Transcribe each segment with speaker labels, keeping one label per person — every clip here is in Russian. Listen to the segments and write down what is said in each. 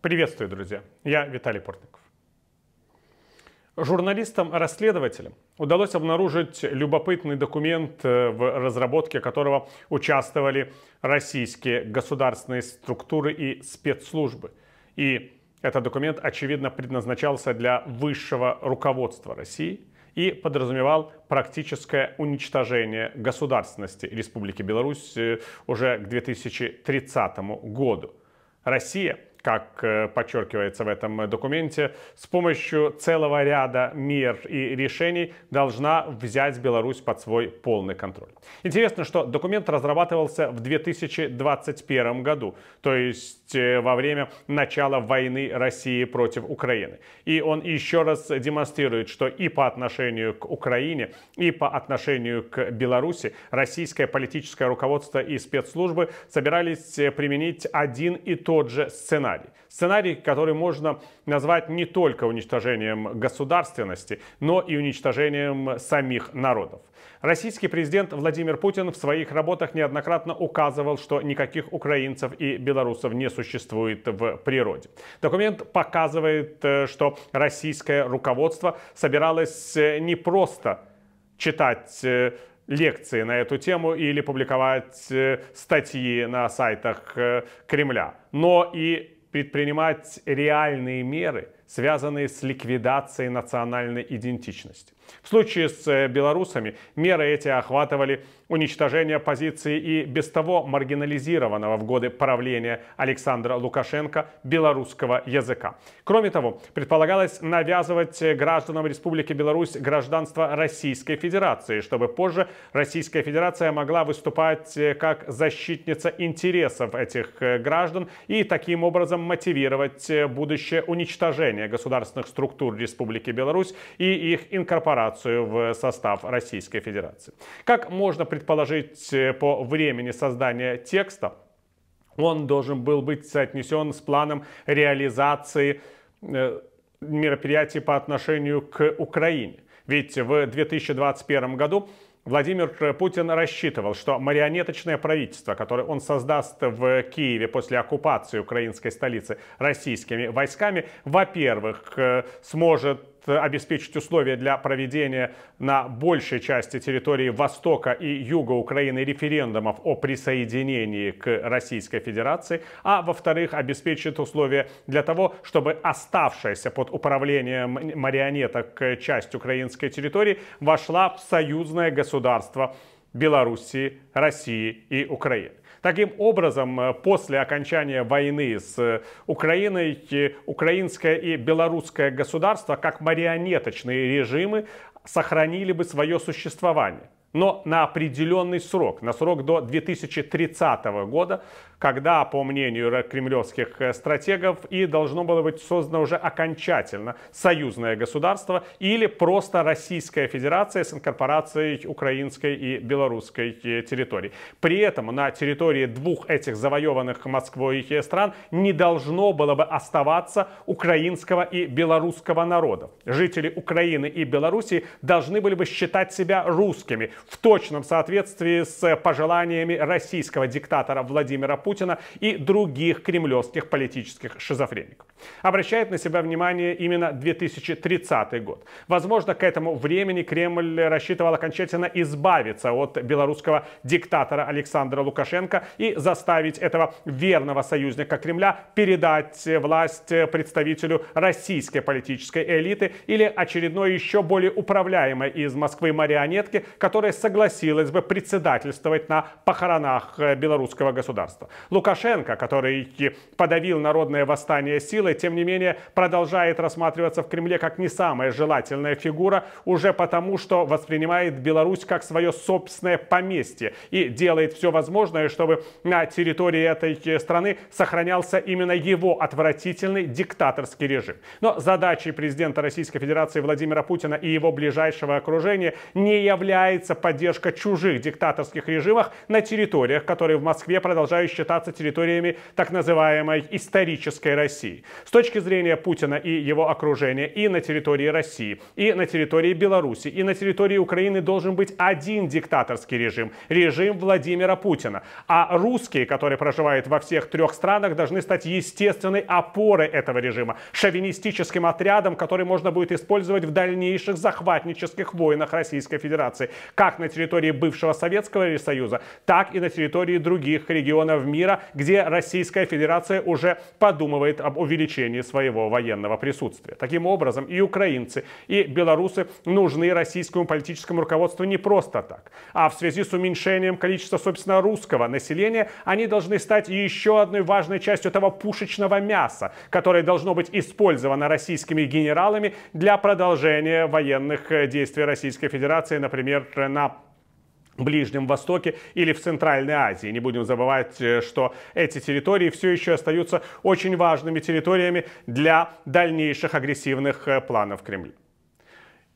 Speaker 1: Приветствую, друзья. Я Виталий Портников. Журналистам-расследователям удалось обнаружить любопытный документ, э, в разработке которого участвовали российские государственные структуры и спецслужбы. И этот документ, очевидно, предназначался для высшего руководства России и подразумевал практическое уничтожение государственности Республики Беларусь э, уже к 2030 году. Россия – как э, подчеркивается в этом документе, с помощью целого ряда мер и решений должна взять Беларусь под свой полный контроль. Интересно, что документ разрабатывался в 2021 году, то есть э, во время начала войны России против Украины. И он еще раз демонстрирует, что и по отношению к Украине, и по отношению к Беларуси российское политическое руководство и спецслужбы собирались э, применить один и тот же сценарий сценарий. Сценарий, который можно назвать не только уничтожением государственности, но и уничтожением самих народов. Российский президент Владимир Путин в своих работах неоднократно указывал, что никаких украинцев и белорусов не существует в природе. Документ показывает, э, что российское руководство собиралось э, не просто читать э, лекции на эту тему или публиковать статьи на сайтах Кремля, но и предпринимать реальные меры, связанные с ликвидацией национальной идентичности. В случае с э, белорусами меры эти охватывали уничтожение позиции и без того маргинализированного в годы правления Александра Лукашенко белорусского языка. Кроме того, предполагалось навязывать гражданам Республики Беларусь гражданство Российской Федерации, чтобы позже Российская Федерация могла выступать э, как защитница интересов этих э, граждан и таким образом мотивировать будущее уничтожение государственных структур Республики Беларусь и их инкорпорации корпорацию в состав Российской Федерации. Как можно предположить э, по времени создания текста, он должен был быть соотнесен с планом реализации э, мероприятий по отношению к Украине. Ведь в 2021 году Владимир Путин рассчитывал, что марионеточное правительство, которое он создаст в Киеве после оккупации украинской столицы российскими войсками, во-первых, э, сможет обеспечить условия для проведения на большей части территории Востока и Юга Украины референдумов о присоединении к Российской Федерации, а во-вторых, обеспечит условия для того, чтобы оставшаяся под управлением марионеток часть украинской территории вошла в союзное государство Белоруссии, России и Украины. Таким образом, э, после окончания войны с э, Украиной, э, украинское и белорусское государство, как марионеточные режимы, сохранили бы свое существование но на определенный срок, на срок до 2030 года, когда, по мнению кремлевских э, стратегов, и должно было быть создано уже окончательно союзное государство или просто Российская Федерация с инкорпорацией украинской и белорусской э, территорий. При этом на территории двух этих завоеванных Москвой э, стран не должно было бы оставаться украинского и белорусского народа. Жители Украины и Белоруссии должны были бы считать себя русскими в точном соответствии с пожеланиями российского диктатора Владимира Путина и других кремлевских политических шизофреников. Обращает на себя внимание именно 2030 год. Возможно, к этому времени Кремль рассчитывал окончательно избавиться от белорусского диктатора Александра Лукашенко и заставить этого верного союзника Кремля передать власть представителю российской политической элиты или очередной еще более управляемой из Москвы марионетки, которая которая согласилась бы председательствовать на похоронах э, белорусского государства. Лукашенко, который подавил народное восстание силой, тем не менее продолжает рассматриваться в Кремле как не самая желательная фигура, уже потому, что воспринимает Беларусь как свое собственное поместье и делает все возможное, чтобы на территории этой страны сохранялся именно его отвратительный диктаторский режим. Но задачей президента Российской Федерации Владимира Путина и его ближайшего окружения не является поддержка чужих диктаторских режимов на территориях, которые в Москве продолжают считаться территориями так называемой исторической России. С точки зрения Путина и его окружения и на территории России, и на территории Беларуси, и на территории Украины должен быть один диктаторский режим, режим Владимира Путина. А русские, которые проживают во всех трех странах, должны стать естественной опорой этого режима, шовинистическим отрядом, который можно будет использовать в дальнейших захватнических войнах Российской Федерации. Как как на территории бывшего Советского Союза, так и на территории других регионов мира, где Российская Федерация уже подумывает об увеличении своего военного присутствия. Таким образом, и украинцы, и белорусы нужны российскому политическому руководству не просто так, а в связи с уменьшением количества, собственно, русского населения, они должны стать еще одной важной частью того пушечного мяса, которое должно быть использовано российскими генералами для продолжения военных э, действий Российской Федерации, например, на на Ближнем Востоке или в Центральной Азии. Не будем забывать, э, что эти территории все еще остаются очень важными территориями для дальнейших агрессивных э, планов Кремля.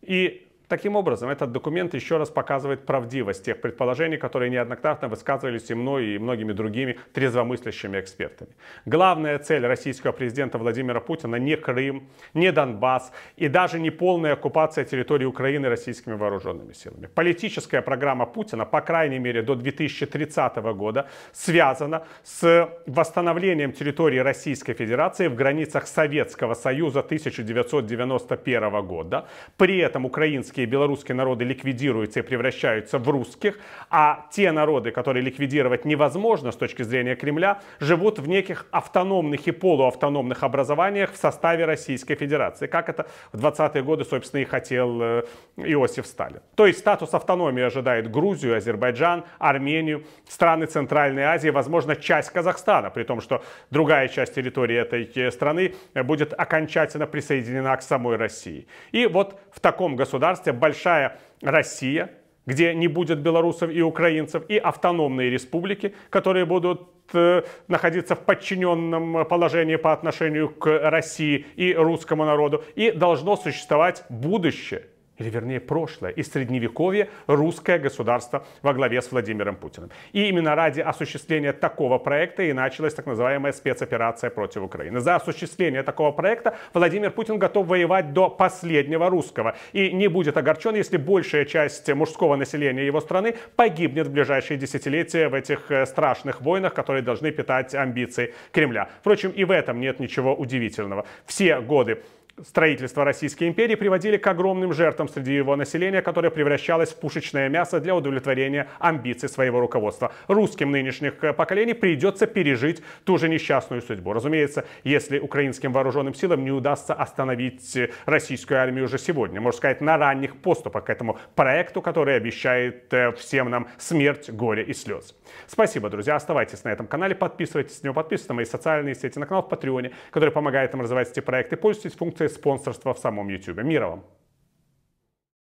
Speaker 1: И Таким образом, этот документ еще раз показывает правдивость тех предположений, которые неоднократно высказывались и мной, и многими другими трезвомыслящими экспертами. Главная цель российского президента Владимира Путина не Крым, не Донбасс и даже не полная оккупация территории Украины российскими вооруженными силами. Политическая программа Путина, по крайней мере, до 2030 года связана с восстановлением территории Российской Федерации в границах Советского Союза 1991 года. При этом украинские российские и белорусские народы ликвидируются и превращаются в русских, а те народы, которые ликвидировать невозможно с точки зрения Кремля, живут в неких автономных и полуавтономных образованиях в составе Российской Федерации, как это в 20-е годы, собственно, и хотел э, Иосиф Сталин. То есть статус автономии ожидает Грузию, Азербайджан, Армению, страны Центральной Азии, возможно, часть Казахстана, при том, что другая часть территории этой э, страны будет окончательно присоединена к самой России. И вот в таком государстве государстве а большая Россия, где не будет белорусов и украинцев, и автономные республики, которые будут э, находиться в подчиненном положении по отношению к России и русскому народу, и должно существовать будущее или вернее прошлое, и средневековье русское государство во главе с Владимиром Путиным. И именно ради осуществления такого проекта и началась так называемая спецоперация против Украины. За осуществление такого проекта Владимир Путин готов воевать до последнего русского и не будет огорчен, если большая часть мужского населения его страны погибнет в ближайшие десятилетия в этих э, страшных войнах, которые должны питать амбиции Кремля. Впрочем, и в этом нет ничего удивительного. Все годы Строительство Российской империи приводили к огромным жертвам среди его населения, которое превращалось в пушечное мясо для удовлетворения амбиций своего руководства. Русским нынешних э, поколений придется пережить ту же несчастную судьбу. Разумеется, если украинским вооруженным силам не удастся остановить э, российскую армию уже сегодня, можно сказать, на ранних поступах к этому проекту, который обещает э, всем нам смерть, горе и слез. Спасибо, друзья. Оставайтесь на этом канале, подписывайтесь на него, подписывайтесь на мои социальные сети, на канал в Патреоне, который помогает нам развивать эти проекты. Пользуйтесь функцией спонсорства в самом YouTube мировом.